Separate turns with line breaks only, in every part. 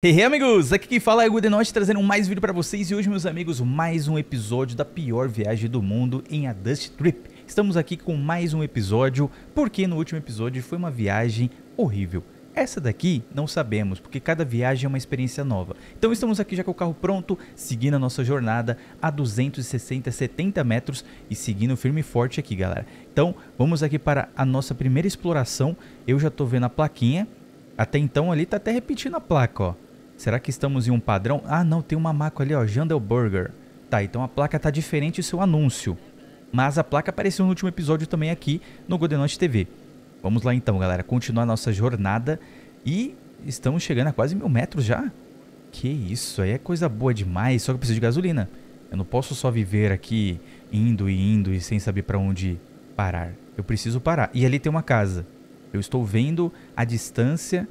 E hey, amigos, aqui quem fala é o Gudenote trazendo mais vídeo para vocês e hoje meus amigos, mais um episódio da pior viagem do mundo em a Dust Trip. Estamos aqui com mais um episódio, porque no último episódio foi uma viagem horrível. Essa daqui não sabemos, porque cada viagem é uma experiência nova. Então estamos aqui já com o carro pronto, seguindo a nossa jornada a 260, 70 metros e seguindo firme e forte aqui galera. Então vamos aqui para a nossa primeira exploração, eu já tô vendo a plaquinha. Até então ali está até repetindo a placa, ó. Será que estamos em um padrão? Ah, não, tem uma macro ali, ó, Jandel Burger. Tá, então a placa tá diferente do seu anúncio. Mas a placa apareceu no último episódio também aqui no Godenote TV. Vamos lá então, galera, continuar nossa jornada e estamos chegando a quase mil metros já. Que isso, aí é coisa boa demais, só que eu preciso de gasolina. Eu não posso só viver aqui indo e indo e sem saber para onde parar. Eu preciso parar. E ali tem uma casa. Eu estou vendo à distância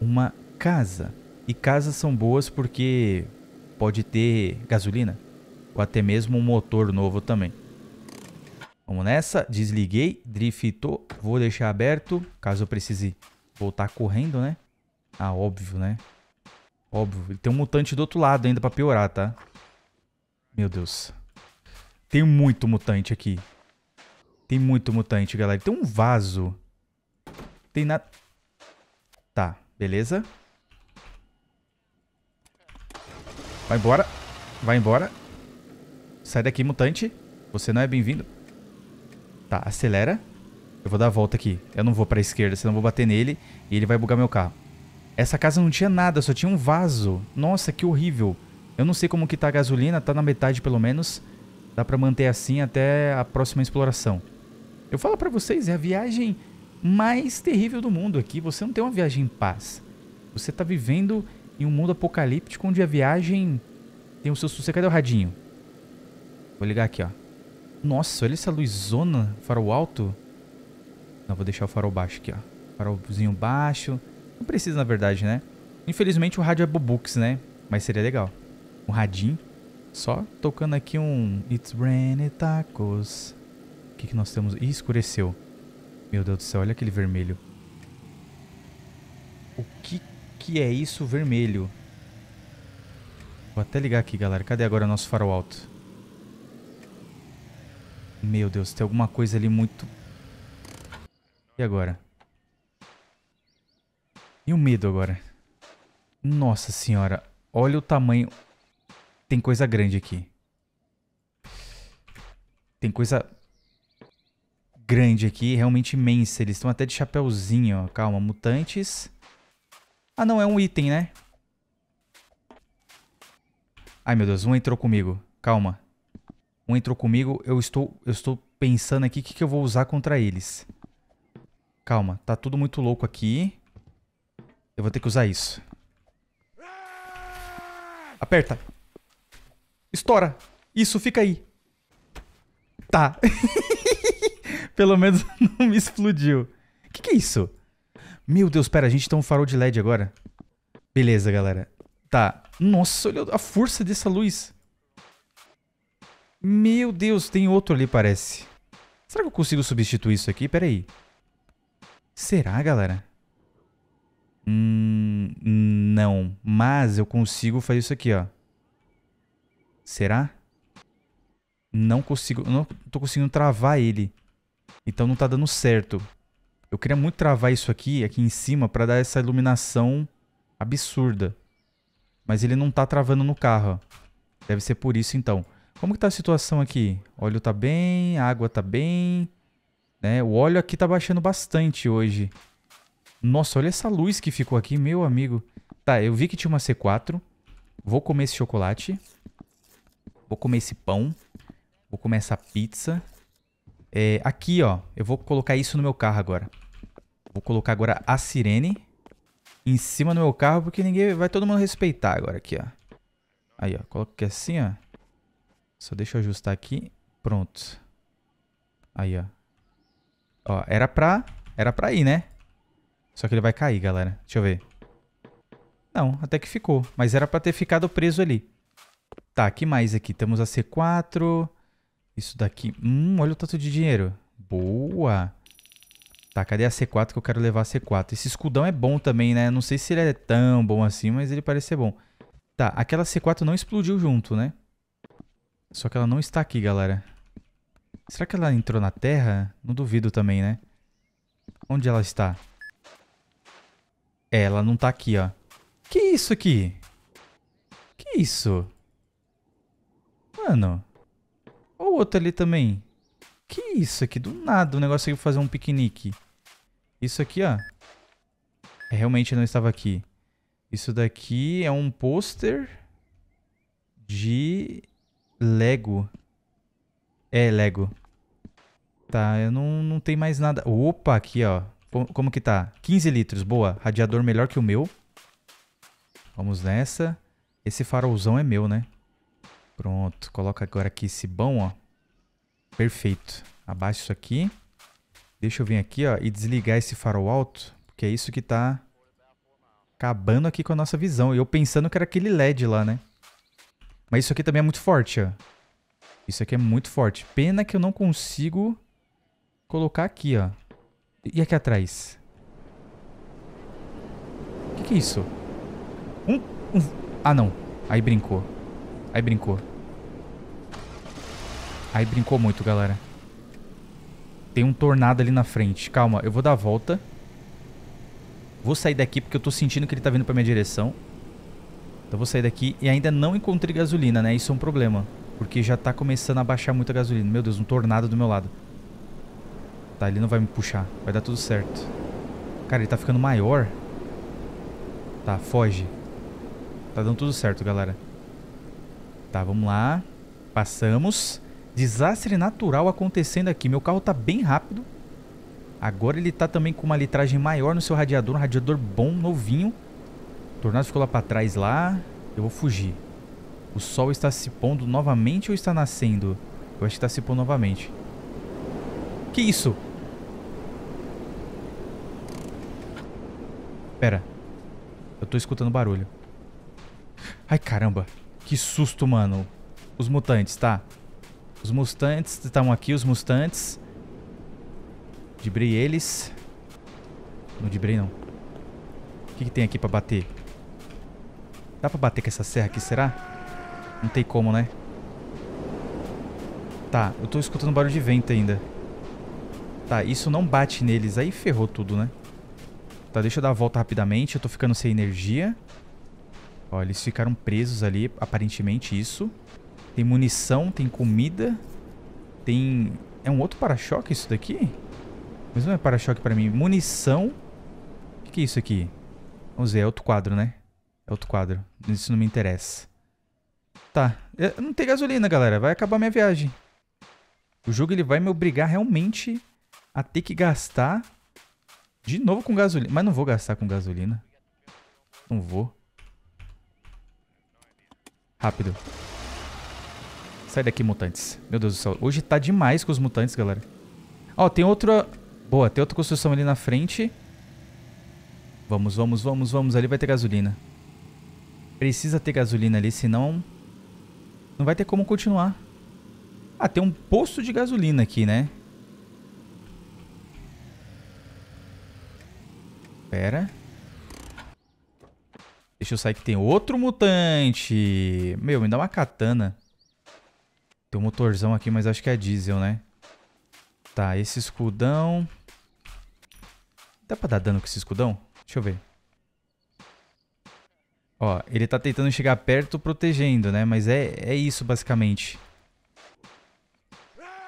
uma casa. E casas são boas porque pode ter gasolina ou até mesmo um motor novo também. Vamos nessa, desliguei, driftou, vou deixar aberto, caso eu precise voltar correndo, né? Ah, óbvio, né? Óbvio, tem um mutante do outro lado ainda pra piorar, tá? Meu Deus. Tem muito mutante aqui. Tem muito mutante, galera. Tem um vaso. Tem nada... Tá, beleza. Vai embora. Vai embora. Sai daqui, mutante. Você não é bem-vindo. Tá, acelera. Eu vou dar a volta aqui. Eu não vou pra esquerda, senão eu vou bater nele e ele vai bugar meu carro. Essa casa não tinha nada, só tinha um vaso. Nossa, que horrível. Eu não sei como que tá a gasolina, tá na metade pelo menos. Dá pra manter assim até a próxima exploração. Eu falo pra vocês, é a viagem mais terrível do mundo aqui. Você não tem uma viagem em paz. Você tá vivendo em um mundo apocalíptico onde a viagem tem o seu sucesso. Cadê o radinho? Vou ligar aqui, ó. Nossa, olha essa luzona, farol alto. Não, vou deixar o farol baixo aqui, ó. Farolzinho baixo. Não precisa, na verdade, né? Infelizmente o rádio é bobux, né? Mas seria legal. Um radinho. Só tocando aqui um It's Raining Tacos. O que, que nós temos? Ih, escureceu. Meu Deus do céu, olha aquele vermelho. O que que é isso vermelho? Vou até ligar aqui, galera. Cadê agora nosso farol alto? Meu Deus, tem alguma coisa ali muito... E agora? E o medo agora? Nossa senhora, olha o tamanho. Tem coisa grande aqui. Tem coisa grande aqui, realmente imensa. Eles estão até de chapéuzinho, ó. Calma, mutantes. Ah, não, é um item, né? Ai, meu Deus, um entrou comigo. Calma. Um entrou comigo, eu estou, eu estou pensando aqui o que, que eu vou usar contra eles. Calma, tá tudo muito louco aqui. Eu vou ter que usar isso. Aperta. Estoura. Isso, fica aí. Tá. Pelo menos não me explodiu. O que, que é isso? Meu Deus, pera, a gente tem um farol de LED agora. Beleza, galera. Tá. Nossa, olha a força dessa luz. Meu Deus, tem outro ali, parece. Será que eu consigo substituir isso aqui? Pera aí. Será, galera? Hum, não. Mas eu consigo fazer isso aqui, ó. Será? Não consigo... Não tô conseguindo travar ele. Então não tá dando certo eu queria muito travar isso aqui, aqui em cima, para dar essa iluminação absurda. Mas ele não tá travando no carro. Deve ser por isso, então. Como que tá a situação aqui? O óleo tá bem, a água tá bem. Né? O óleo aqui tá baixando bastante hoje. Nossa, olha essa luz que ficou aqui, meu amigo. Tá, eu vi que tinha uma C4. Vou comer esse chocolate. Vou comer esse pão. Vou comer essa pizza. É, aqui, ó, eu vou colocar isso no meu carro agora. Vou colocar agora a sirene em cima do meu carro, porque ninguém vai todo mundo respeitar agora aqui, ó. Aí, ó, coloco aqui assim, ó. Só deixa eu ajustar aqui. Pronto. Aí, ó. Ó, era pra, era pra ir, né? Só que ele vai cair, galera. Deixa eu ver. Não, até que ficou. Mas era pra ter ficado preso ali. Tá, que mais aqui? Temos a C4. Isso daqui. Hum, olha o tanto de dinheiro. Boa. Tá, cadê a C4 que eu quero levar a C4? Esse escudão é bom também, né? Não sei se ele é tão bom assim, mas ele parece ser bom. Tá, aquela C4 não explodiu junto, né? Só que ela não está aqui, galera. Será que ela entrou na Terra? Não duvido também, né? Onde ela está? É, ela não está aqui, ó. Que isso aqui? Que isso? Mano o outro ali também. Que isso aqui? Do nada o negócio aqui fazer um piquenique. Isso aqui, ó. É, realmente não estava aqui. Isso daqui é um pôster de Lego. É, Lego. Tá, eu não, não tenho mais nada. Opa, aqui, ó. Como que tá? 15 litros, boa. Radiador melhor que o meu. Vamos nessa. Esse farolzão é meu, né? Pronto, coloca agora aqui esse bom, ó. Perfeito. Abaixa isso aqui. Deixa eu vir aqui, ó, e desligar esse farol alto, porque é isso que tá acabando aqui com a nossa visão. E eu pensando que era aquele LED lá, né? Mas isso aqui também é muito forte, ó. Isso aqui é muito forte. Pena que eu não consigo colocar aqui, ó. E aqui atrás? O que, que, é isso? Um, um... Ah, não. Aí brincou. Aí brincou. Aí brincou muito, galera. Tem um tornado ali na frente. Calma, eu vou dar a volta. Vou sair daqui porque eu tô sentindo que ele tá vindo pra minha direção. Então vou sair daqui e ainda não encontrei gasolina, né? Isso é um problema. Porque já tá começando a baixar muito a gasolina. Meu Deus, um tornado do meu lado. Tá, ele não vai me puxar. Vai dar tudo certo. Cara, ele tá ficando maior. Tá, foge. Tá dando tudo certo, galera. Tá, vamos lá. Passamos. Desastre natural acontecendo aqui. Meu carro tá bem rápido. Agora ele tá também com uma litragem maior no seu radiador. Um radiador bom, novinho. O tornado ficou lá pra trás lá. Eu vou fugir. O sol está se pondo novamente ou está nascendo? Eu acho que está se pondo novamente. Que isso? Pera. Eu tô escutando barulho. Ai, caramba. Que susto, mano. Os mutantes, tá? Os mutantes estão aqui, os mutantes. Dibrei eles. Não dibrei, não. O que, que tem aqui pra bater? Dá pra bater com essa serra aqui, será? Não tem como, né? Tá, eu tô escutando barulho de vento ainda. Tá, isso não bate neles. Aí ferrou tudo, né? Tá, deixa eu dar a volta rapidamente. Eu tô ficando sem energia. Ó, eles ficaram presos ali, aparentemente isso. Tem munição, tem comida. Tem... É um outro para-choque isso daqui? Mas não é para-choque pra mim. Munição. O que, que é isso aqui? Vamos ver, é outro quadro, né? É outro quadro. Isso não me interessa. Tá. Eu é, não tem gasolina, galera. Vai acabar minha viagem. O jogo ele vai me obrigar realmente a ter que gastar de novo com gasolina. Mas não vou gastar com gasolina. Não vou. Rápido. Sai daqui, mutantes. Meu Deus do céu. Hoje tá demais com os mutantes, galera. Ó, tem outra... Boa, tem outra construção ali na frente. Vamos, vamos, vamos, vamos. Ali vai ter gasolina. Precisa ter gasolina ali, senão... Não vai ter como continuar. Ah, tem um posto de gasolina aqui, né? Pera. Deixa eu sair que tem outro mutante. Meu, me dá uma katana. Tem um motorzão aqui, mas acho que é diesel, né? Tá, esse escudão... Dá pra dar dano com esse escudão? Deixa eu ver. Ó, ele tá tentando chegar perto protegendo, né? Mas é, é isso, basicamente.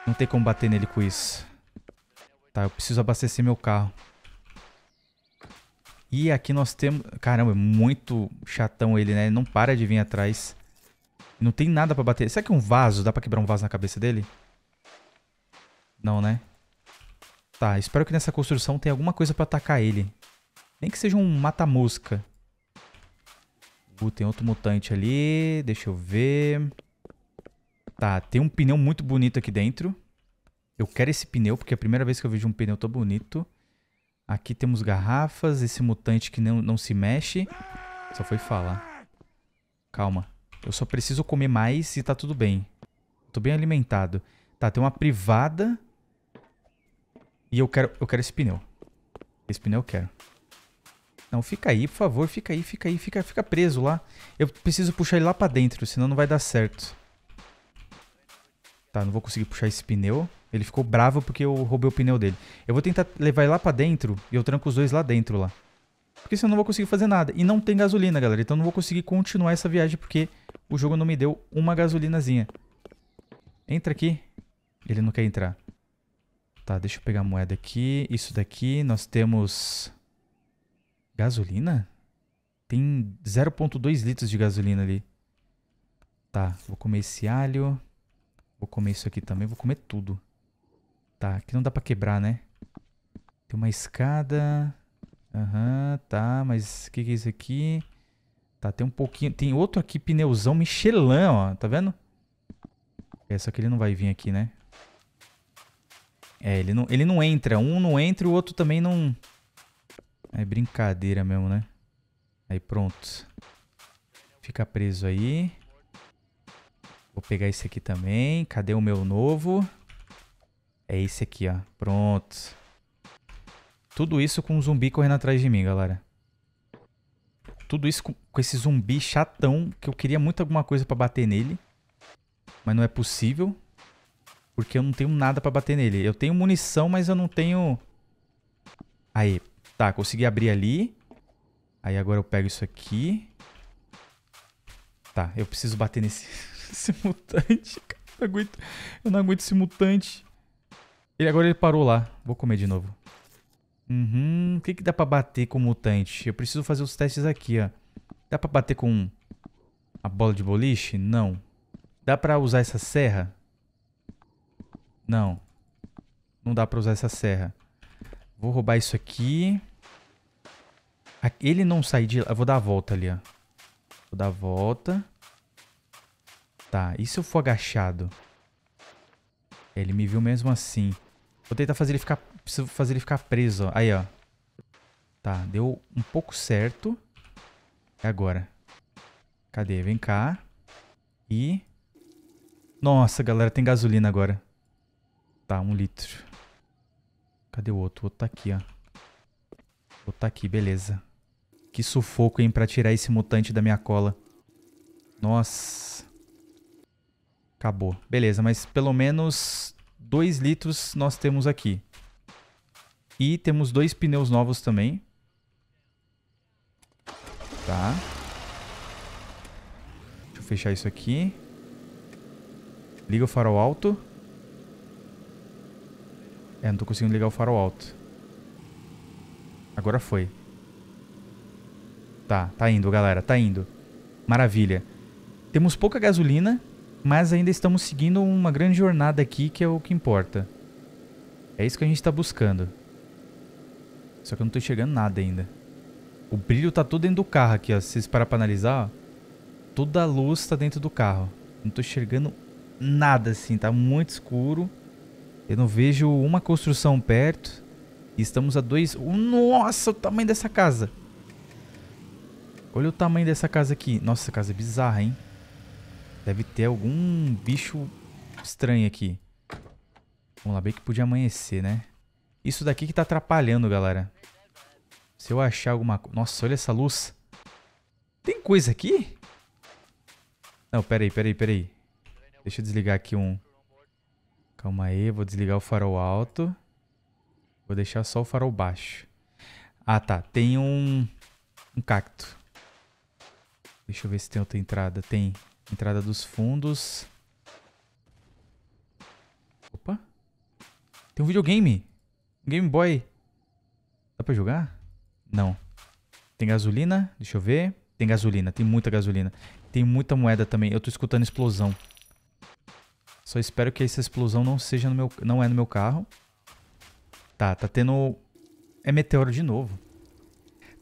Não tem como bater nele com isso. Tá, eu preciso abastecer meu carro. E aqui nós temos... Caramba, é muito chatão ele, né? Ele não para de vir atrás. Não tem nada pra bater. Será que um vaso? Dá pra quebrar um vaso na cabeça dele? Não, né? Tá, espero que nessa construção tenha alguma coisa pra atacar ele. Nem que seja um mata-mosca. Uh, tem outro mutante ali. Deixa eu ver. Tá, tem um pneu muito bonito aqui dentro. Eu quero esse pneu, porque é a primeira vez que eu vejo um pneu tão bonito. Aqui temos garrafas, esse mutante que não, não se mexe. Só foi falar. Calma. Eu só preciso comer mais e tá tudo bem. Tô bem alimentado. Tá, tem uma privada. E eu quero, eu quero esse pneu. Esse pneu eu quero. Não, fica aí, por favor. Fica aí, fica aí, fica, fica preso lá. Eu preciso puxar ele lá pra dentro, senão não vai dar certo. Tá, não vou conseguir puxar esse pneu. Ele ficou bravo porque eu roubei o pneu dele. Eu vou tentar levar ele lá pra dentro e eu tranco os dois lá dentro lá. Porque senão eu não vou conseguir fazer nada. E não tem gasolina, galera. Então eu não vou conseguir continuar essa viagem porque o jogo não me deu uma gasolinazinha. Entra aqui. Ele não quer entrar. Tá, deixa eu pegar a moeda aqui. Isso daqui. Nós temos... Gasolina? Tem 0.2 litros de gasolina ali. Tá, vou comer esse alho. Vou comer isso aqui também. Vou comer tudo. Tá, aqui não dá pra quebrar, né? Tem uma escada. Aham, uhum, tá, mas o que, que é isso aqui? Tá, tem um pouquinho... Tem outro aqui, pneuzão Michelin, ó. Tá vendo? É, só que ele não vai vir aqui, né? É, ele não, ele não entra. Um não entra e o outro também não... É brincadeira mesmo, né? Aí pronto. Fica preso aí. Vou pegar esse aqui também. Cadê o meu novo? É esse aqui, ó. Pronto. Tudo isso com um zumbi correndo atrás de mim, galera. Tudo isso com, com esse zumbi chatão, que eu queria muito alguma coisa pra bater nele. Mas não é possível. Porque eu não tenho nada pra bater nele. Eu tenho munição, mas eu não tenho... Aí. Tá, consegui abrir ali. Aí agora eu pego isso aqui. Tá, eu preciso bater nesse, mutante. Cara, eu, aguento, eu não aguento esse mutante. Ele agora ele parou lá. Vou comer de novo. Uhum. O que, que dá pra bater com o mutante? Eu preciso fazer os testes aqui, ó. Dá pra bater com a bola de boliche? Não. Dá pra usar essa serra? Não. Não dá pra usar essa serra. Vou roubar isso aqui. Ele não sai de lá. Eu vou dar a volta ali, ó. Vou dar a volta. Tá, e se eu for agachado? É, ele me viu mesmo assim. Vou tentar fazer ele ficar... Preciso fazer ele ficar preso, ó. Aí, ó. Tá, deu um pouco certo. É agora. Cadê? Vem cá. E... Nossa, galera, tem gasolina agora. Tá, um litro. Cadê o outro? O outro tá aqui, ó. O outro tá aqui, beleza. Que sufoco, hein, pra tirar esse mutante da minha cola. Nossa. Acabou. Beleza, mas pelo menos 2 litros nós temos aqui. E temos dois pneus novos também. Tá. Deixa eu fechar isso aqui. Liga o farol alto. É, não tô conseguindo ligar o farol alto. Agora foi. Tá, tá indo, galera, tá indo. Maravilha. Temos pouca gasolina, mas ainda estamos seguindo uma grande jornada aqui que é o que importa. É isso que a gente está buscando. Só que eu não estou enxergando nada ainda. O brilho está todo dentro do carro aqui, ó. Se vocês parar para analisar, ó, toda a luz está dentro do carro. Não estou enxergando nada assim, tá muito escuro. Eu não vejo uma construção perto. E estamos a dois... nossa, o tamanho dessa casa! Olha o tamanho dessa casa aqui. Nossa, essa casa é bizarra, hein? Deve ter algum bicho estranho aqui. Vamos lá, bem que podia amanhecer, né? Isso daqui que tá atrapalhando, galera. Se eu achar alguma coisa... Nossa, olha essa luz. Tem coisa aqui? Não, peraí, peraí, peraí. Deixa eu desligar aqui um... Calma aí, vou desligar o farol alto. Vou deixar só o farol baixo. Ah, tá. Tem um... Um cacto. Deixa eu ver se tem outra entrada. Tem. Entrada dos fundos. Opa. Tem um videogame. Um Game Boy. Dá pra jogar? Não. Tem gasolina. Deixa eu ver. Tem gasolina. Tem muita gasolina. Tem muita moeda também. Eu tô escutando explosão. Só espero que essa explosão não seja no meu... Não é no meu carro. Tá, tá tendo... É meteoro de novo.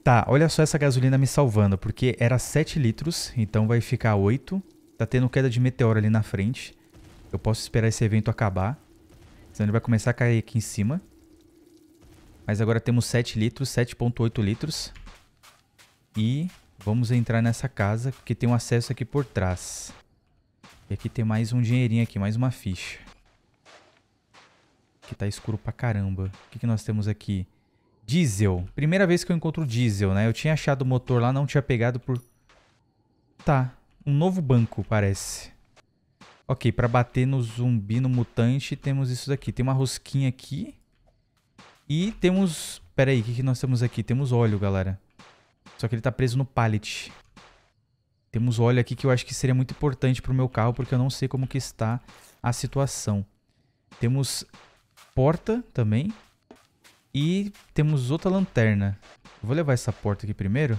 Tá, olha só essa gasolina me salvando, porque era 7 litros, então vai ficar 8. Tá tendo queda de meteoro ali na frente. Eu posso esperar esse evento acabar. Senão ele vai começar a cair aqui em cima. Mas agora temos 7 litros, 7.8 litros. E vamos entrar nessa casa, porque tem um acesso aqui por trás. E aqui tem mais um dinheirinho aqui, mais uma ficha. Aqui tá escuro pra caramba. O que, que nós temos aqui? Diesel. Primeira vez que eu encontro diesel, né? Eu tinha achado o motor lá, não tinha pegado por... Tá. Um novo banco, parece. Ok, para bater no zumbi, no mutante, temos isso daqui. Tem uma rosquinha aqui. E temos... Pera aí, o que, que nós temos aqui? Temos óleo, galera. Só que ele tá preso no pallet. Temos óleo aqui que eu acho que seria muito importante pro meu carro, porque eu não sei como que está a situação. Temos porta também. E temos outra lanterna. Vou levar essa porta aqui primeiro.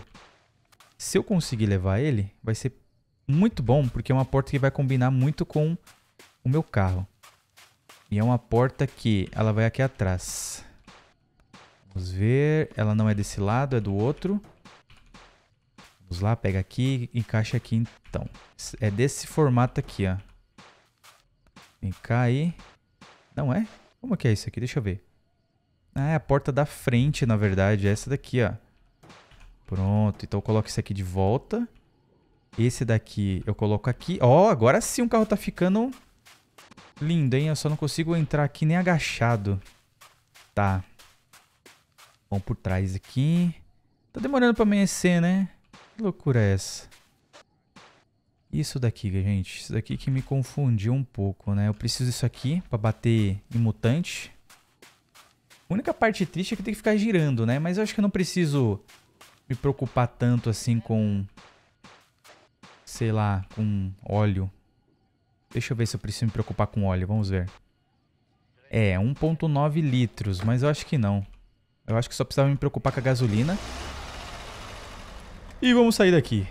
Se eu conseguir levar ele, vai ser muito bom, porque é uma porta que vai combinar muito com o meu carro. E é uma porta que ela vai aqui atrás. Vamos ver. Ela não é desse lado, é do outro. Vamos lá, pega aqui encaixa aqui então. É desse formato aqui, ó. Vem cá aí. Não é? Como que é isso aqui? Deixa eu ver. Ah, é a porta da frente, na verdade. É essa daqui, ó. Pronto. Então eu coloco isso aqui de volta. Esse daqui eu coloco aqui. Ó, oh, agora sim o carro tá ficando lindo, hein? Eu só não consigo entrar aqui nem agachado. Tá. Vamos por trás aqui. Tá demorando pra amanhecer, né? Que loucura é essa? Isso daqui, gente. Isso daqui que me confundiu um pouco, né? Eu preciso disso aqui pra bater em mutante. A única parte triste é que tem que ficar girando, né? Mas eu acho que eu não preciso me preocupar tanto assim com sei lá, com óleo. Deixa eu ver se eu preciso me preocupar com óleo, vamos ver. É, 1.9 litros, mas eu acho que não. Eu acho que só precisava me preocupar com a gasolina. E vamos sair daqui.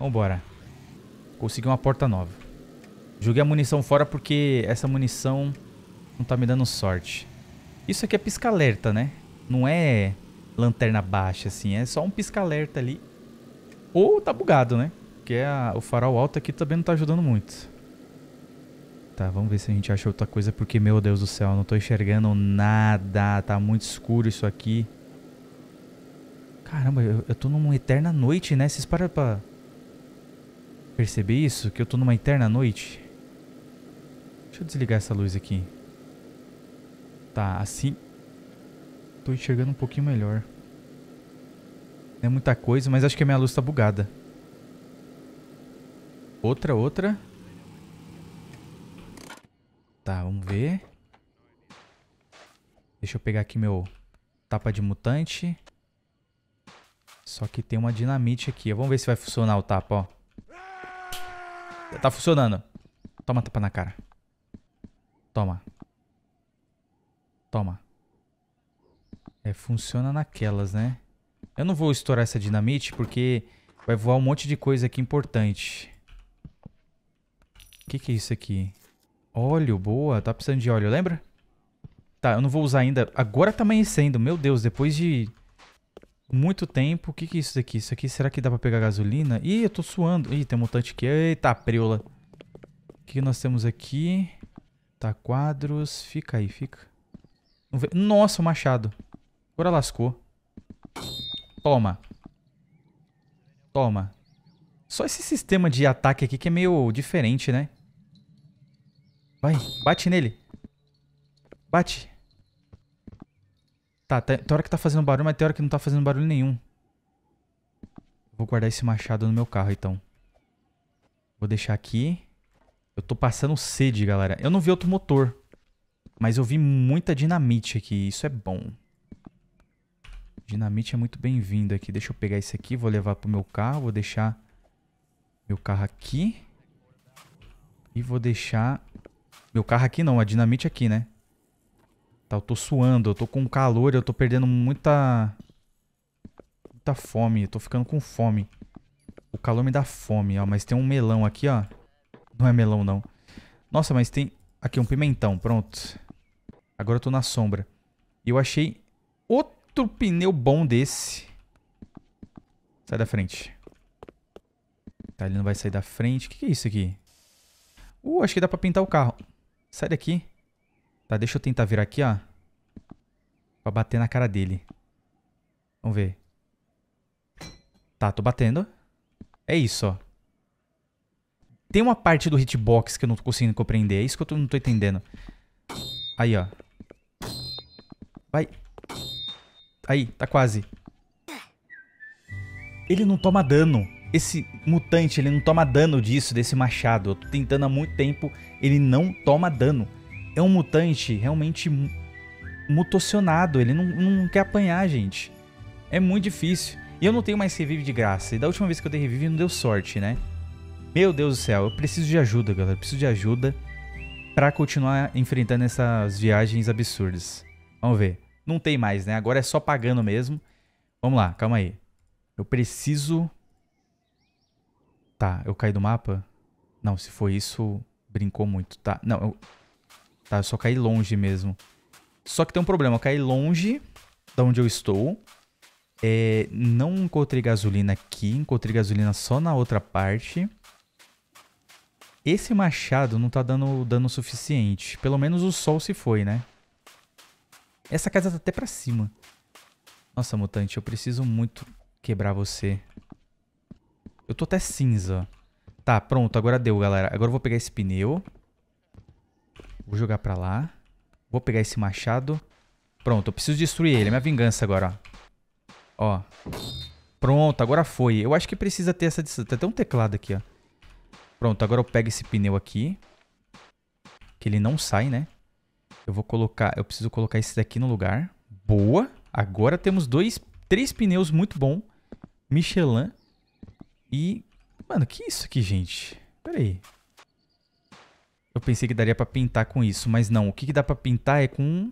Vambora. Consegui uma porta nova. Joguei a munição fora porque essa munição não tá me dando sorte. Isso aqui é pisca-alerta, né? Não é lanterna baixa, assim. É só um pisca-alerta ali. Ou tá bugado, né? Porque é a, o farol alto aqui também não tá ajudando muito. Tá, vamos ver se a gente acha outra coisa, porque, meu Deus do céu, não tô enxergando nada. Tá muito escuro isso aqui. Caramba, eu, eu tô numa eterna noite, né? Vocês param pra perceber isso? Que eu tô numa eterna noite? Deixa eu desligar essa luz aqui. Tá, assim... Tô enxergando um pouquinho melhor. Não é muita coisa, mas acho que a minha luz tá bugada. Outra, outra. Tá, vamos ver. Deixa eu pegar aqui meu tapa de mutante. Só que tem uma dinamite aqui. Vamos ver se vai funcionar o tapa, ó. Tá funcionando. Toma tapa na cara. Toma. Toma. É, funciona naquelas, né? Eu não vou estourar essa dinamite porque vai voar um monte de coisa aqui importante. O que, que é isso aqui? Óleo, boa. Tá precisando de óleo, lembra? Tá, eu não vou usar ainda. Agora tá amanhecendo. Meu Deus, depois de muito tempo. O que, que é isso aqui? Isso aqui, será que dá pra pegar gasolina? Ih, eu tô suando. Ih, tem um mutante aqui. Eita, preula. O que, que nós temos aqui? Tá, quadros. Fica aí, fica. Nossa, o machado. Agora lascou. Toma. Toma. Só esse sistema de ataque aqui que é meio diferente, né? Vai, bate nele. Bate. Tá, tá, tem hora que tá fazendo barulho, mas tem hora que não tá fazendo barulho nenhum. Vou guardar esse machado no meu carro, então. Vou deixar aqui. Eu tô passando sede, galera. Eu não vi outro motor. Mas eu vi muita dinamite aqui. Isso é bom. Dinamite é muito bem-vindo aqui. Deixa eu pegar esse aqui. Vou levar pro meu carro. Vou deixar meu carro aqui. E vou deixar meu carro aqui não, a dinamite aqui, né? Tá, eu tô suando, eu tô com calor, eu tô perdendo muita... Muita fome, eu tô ficando com fome. O calor me dá fome, ó. Mas tem um melão aqui, ó. Não é melão, não. Nossa, mas tem... Aqui, um pimentão, pronto. Agora eu tô na sombra. E eu achei outro pneu bom desse. Sai da frente. Tá, ele não vai sair da frente. O que, que é isso aqui? Uh, acho que dá pra pintar o carro. Sai daqui. Tá, deixa eu tentar virar aqui, ó. Pra bater na cara dele. Vamos ver. Tá, tô batendo. É isso, ó. Tem uma parte do hitbox que eu não tô conseguindo compreender. É isso que eu não tô entendendo. Aí, ó. Vai. Aí, tá quase. Ele não toma dano esse mutante ele não toma dano disso, desse machado. Eu tô tentando há muito tempo, ele não toma dano. É um mutante realmente mutacionado, ele não, não quer apanhar, gente. É muito difícil. E eu não tenho mais revive de graça. E da última vez que eu dei revive não deu sorte, né? Meu Deus do céu, eu preciso de ajuda, galera. Eu preciso de ajuda para continuar enfrentando essas viagens absurdas. Vamos ver. Não tem mais, né? Agora é só pagando mesmo. Vamos lá, calma aí. Eu preciso Tá, eu caí do mapa? Não, se foi isso, brincou muito. Tá, não, eu... Tá, eu só caí longe mesmo. Só que tem um problema, eu caí longe da onde eu estou. É, não encontrei gasolina aqui, encontrei gasolina só na outra parte. Esse machado não tá dando dano suficiente. Pelo menos o sol se foi, né? Essa casa tá até pra cima. Nossa, mutante, eu preciso muito quebrar você. Eu tô até cinza. Tá, pronto. Agora deu, galera. Agora eu vou pegar esse pneu. Vou jogar pra lá. Vou pegar esse machado. Pronto, eu preciso destruir ele. É minha vingança agora, ó. Ó. Pronto, agora foi. Eu acho que precisa ter essa Tem até um teclado aqui, ó. Pronto, agora eu pego esse pneu aqui. Que ele não sai, né? Eu vou colocar... Eu preciso colocar esse daqui no lugar. Boa. Agora temos dois... Três pneus muito bom. Michelin. E... Mano, que isso aqui, gente? Pera aí. Eu pensei que daria pra pintar com isso, mas não. O que, que dá pra pintar é com...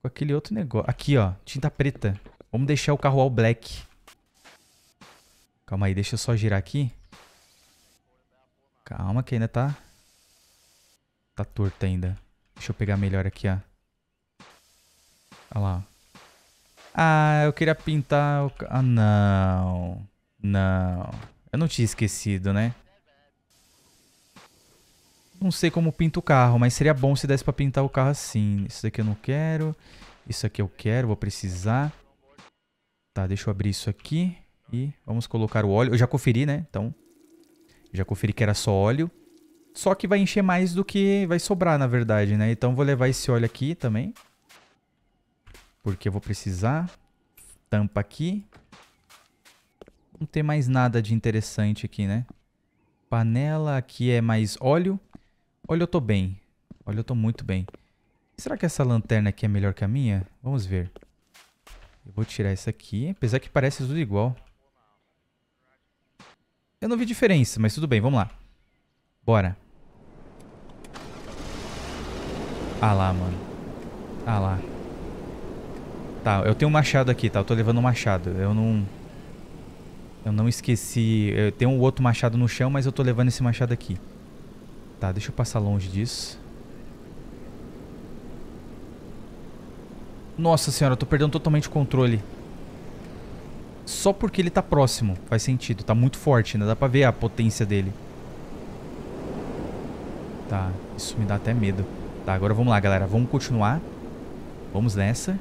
Com aquele outro negócio. Aqui, ó. Tinta preta. Vamos deixar o carro all black. Calma aí, deixa eu só girar aqui. Calma que ainda tá... Tá torta ainda. Deixa eu pegar melhor aqui, ó. Olha lá. Ah, eu queria pintar o... Ah, não. Não. Eu não tinha esquecido, né? Não sei como pinto o carro, mas seria bom se desse pra pintar o carro assim. Isso daqui eu não quero. Isso aqui eu quero, vou precisar. Tá, deixa eu abrir isso aqui. E vamos colocar o óleo. Eu já conferi, né? Então, já conferi que era só óleo. Só que vai encher mais do que vai sobrar, na verdade, né? Então, vou levar esse óleo aqui também. Porque eu vou precisar. Tampa aqui não tem mais nada de interessante aqui, né? Panela aqui é mais óleo. Olha, eu tô bem. Olha, eu tô muito bem. Será que essa lanterna aqui é melhor que a minha? Vamos ver. Eu vou tirar essa aqui, apesar que parece tudo igual. Eu não vi diferença, mas tudo bem, vamos lá. Bora. Ah lá, mano. Ah lá. Tá, eu tenho um machado aqui, tá? Eu tô levando um machado. Eu não... Eu não esqueci. Tem um outro machado no chão, mas eu tô levando esse machado aqui. Tá, deixa eu passar longe disso. Nossa senhora, eu tô perdendo totalmente o controle. Só porque ele tá próximo. Faz sentido. Tá muito forte, né? Dá pra ver a potência dele. Tá, isso me dá até medo. Tá, agora vamos lá, galera. Vamos continuar. Vamos nessa.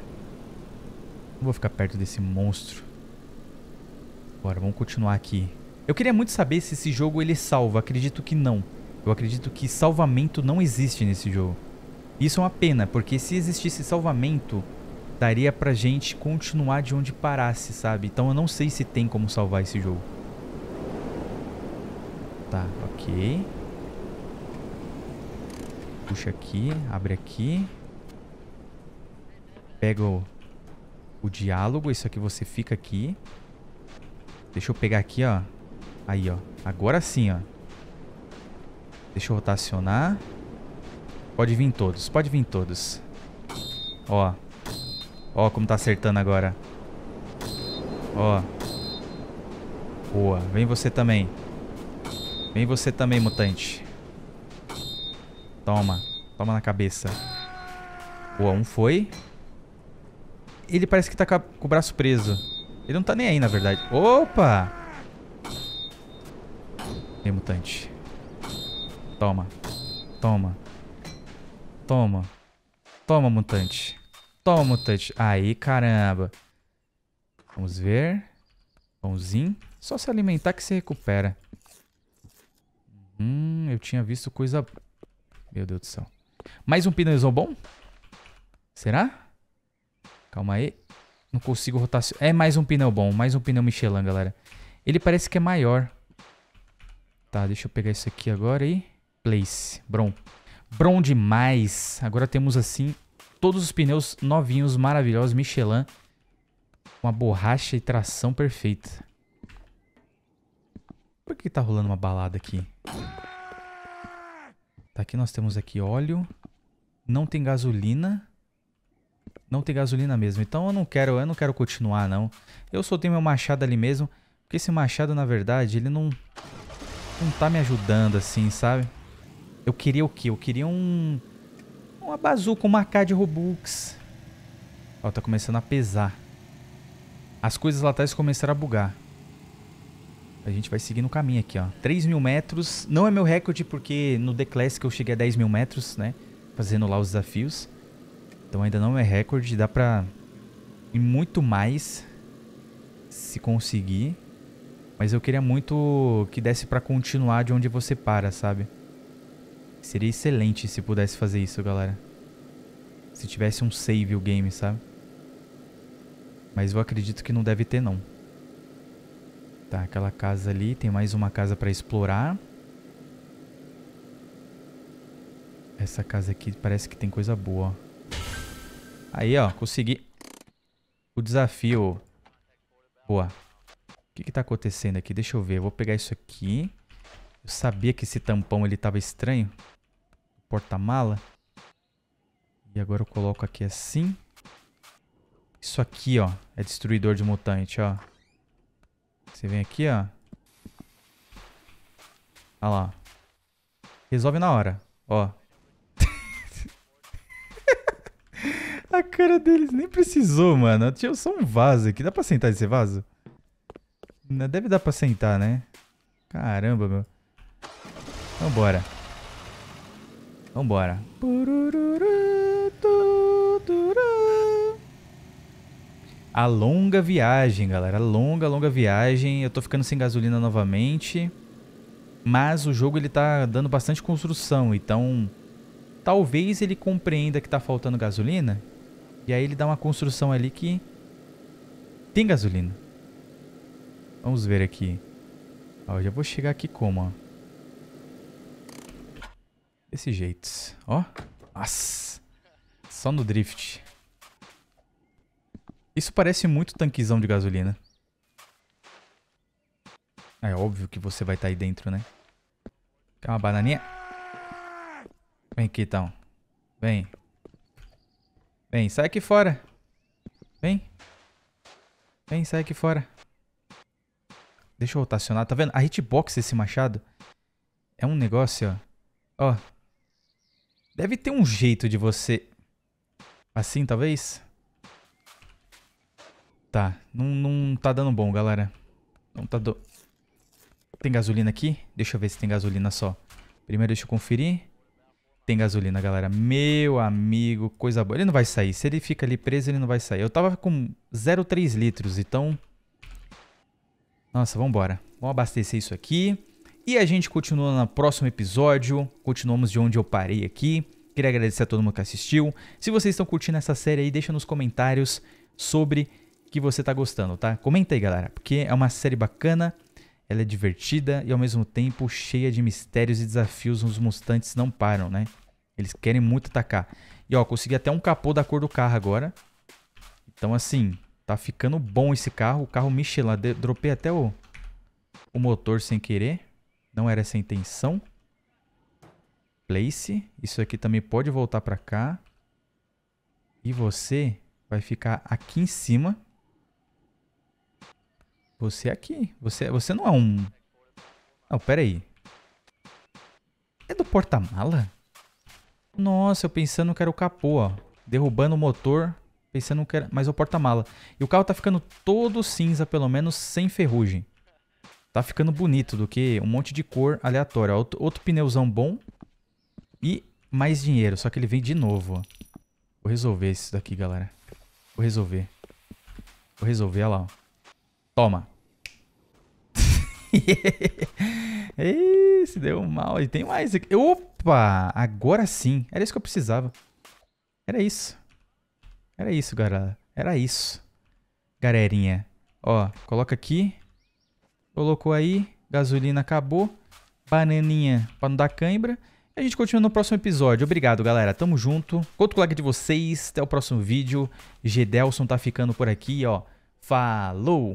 Não vou ficar perto desse monstro. Bora, vamos continuar aqui. Eu queria muito saber se esse jogo ele salva. Acredito que não. Eu acredito que salvamento não existe nesse jogo. Isso é uma pena, porque se existisse salvamento, daria pra gente continuar de onde parasse, sabe? Então eu não sei se tem como salvar esse jogo. Tá, ok. Puxa aqui, abre aqui. Pega o, o diálogo, isso aqui você fica aqui. Deixa eu pegar aqui, ó. Aí, ó. Agora sim, ó. Deixa eu rotacionar. Pode vir todos, pode vir todos. Ó. Ó como tá acertando agora. Ó. Boa. Vem você também. Vem você também, mutante. Toma. Toma na cabeça. Boa, um foi. Ele parece que tá com o braço preso. Ele não tá nem aí, na verdade. Opa! Tem mutante. Toma. Toma. Toma. Toma, mutante. Toma, mutante. Aí, caramba. Vamos ver. Pãozinho. Só se alimentar que se recupera. Hum, eu tinha visto coisa... Meu Deus do céu. Mais um pneuzão bom? Será? Calma aí. Não consigo rotacionar. É mais um pneu bom, mais um pneu Michelin, galera. Ele parece que é maior. Tá, deixa eu pegar isso aqui agora aí. Place, Brom. Brom demais. Agora temos assim todos os pneus novinhos, maravilhosos, Michelin. Uma borracha e tração perfeita. Por que tá rolando uma balada aqui? Tá, aqui nós temos aqui óleo. Não tem gasolina. Não tem gasolina mesmo. Então eu não quero, eu não quero continuar não. Eu soltei meu machado ali mesmo, porque esse machado na verdade, ele não não tá me ajudando assim, sabe? Eu queria o quê? Eu queria um uma bazuca, uma AK de Robux. Ó, tá começando a pesar. As coisas lá atrás começaram a bugar. A gente vai seguindo o caminho aqui, ó. 3 mil metros. Não é meu recorde, porque no The Classic eu cheguei a 10 mil metros, né? Fazendo lá os desafios. Então ainda não é recorde, dá pra ir muito mais se conseguir. Mas eu queria muito que desse para continuar de onde você para, sabe? Seria excelente se pudesse fazer isso, galera. Se tivesse um save o game, sabe? Mas eu acredito que não deve ter, não. Tá, aquela casa ali. Tem mais uma casa para explorar. Essa casa aqui parece que tem coisa boa, ó. Aí, ó, consegui o desafio. Boa. O que que tá acontecendo aqui? Deixa eu ver. Eu vou pegar isso aqui. Eu sabia que esse tampão ele tava estranho. Porta-mala. E agora eu coloco aqui assim. Isso aqui, ó, é destruidor de mutante, ó. Você vem aqui, ó. Olha lá. Resolve na hora. Ó, cara deles. Nem precisou, mano. Tinha só um vaso aqui. Dá pra sentar nesse vaso? Deve dar pra sentar, né? Caramba, meu. Vambora. Vambora. A longa viagem, galera. A longa, longa viagem. Eu tô ficando sem gasolina novamente. Mas o jogo ele tá dando bastante construção, então talvez ele compreenda que tá faltando gasolina e aí ele dá uma construção ali que tem gasolina. Vamos ver aqui. Ó, eu já vou chegar aqui como, ó. Desse jeito. Ó. Nossa. Só no drift. Isso parece muito tanquezão de gasolina. É óbvio que você vai estar tá aí dentro, né? Quer uma bananinha? Vem aqui, então. Vem. Vem, sai aqui fora. Vem. Vem, sai aqui fora. Deixa eu rotacionar. Tá vendo? A hitbox desse machado é um negócio, ó. Ó. Deve ter um jeito de você... Assim, talvez? Tá. Não, não tá dando bom, galera. Não tá do... Tem gasolina aqui? Deixa eu ver se tem gasolina só. Primeiro deixa eu conferir. Tem gasolina, galera. Meu amigo, coisa boa. Ele não vai sair. Se ele fica ali preso, ele não vai sair. Eu tava com 0,3 litros, então... Nossa, vambora. Vamos abastecer isso aqui. E a gente continua no próximo episódio. Continuamos de onde eu parei aqui. Queria agradecer a todo mundo que assistiu. Se vocês estão curtindo essa série aí, deixa nos comentários sobre que você tá gostando, tá? Comenta aí, galera, porque é uma série bacana ela é divertida e ao mesmo tempo cheia de mistérios e desafios. Os mustantes não param, né? Eles querem muito atacar. E ó, consegui até um capô da cor do carro agora. Então assim, tá ficando bom esse carro. O carro Michelin, dropei até o, o motor sem querer. Não era essa a intenção. Place. Isso aqui também pode voltar pra cá. E você vai ficar aqui em cima. Você é aqui. Você, você não é um... Não, peraí. É do porta-mala? Nossa, eu pensando que era o capô, ó. Derrubando o motor, pensando que era... Mas é o porta-mala. E o carro tá ficando todo cinza, pelo menos, sem ferrugem. Tá ficando bonito do que um monte de cor aleatória. Outro, outro pneuzão bom e mais dinheiro. Só que ele vem de novo, ó. Vou resolver isso daqui, galera. Vou resolver. Vou resolver, olha lá, ó. Toma. se deu mal. E tem mais aqui. Opa! Agora sim. Era isso que eu precisava. Era isso. Era isso, galera. Era isso. Galerinha. Ó, coloca aqui. Colocou aí. Gasolina acabou. Bananinha pra não dar cãibra. E a gente continua no próximo episódio. Obrigado, galera. Tamo junto. Conto com o like de vocês. Até o próximo vídeo. Gedelson tá ficando por aqui, ó. Falou!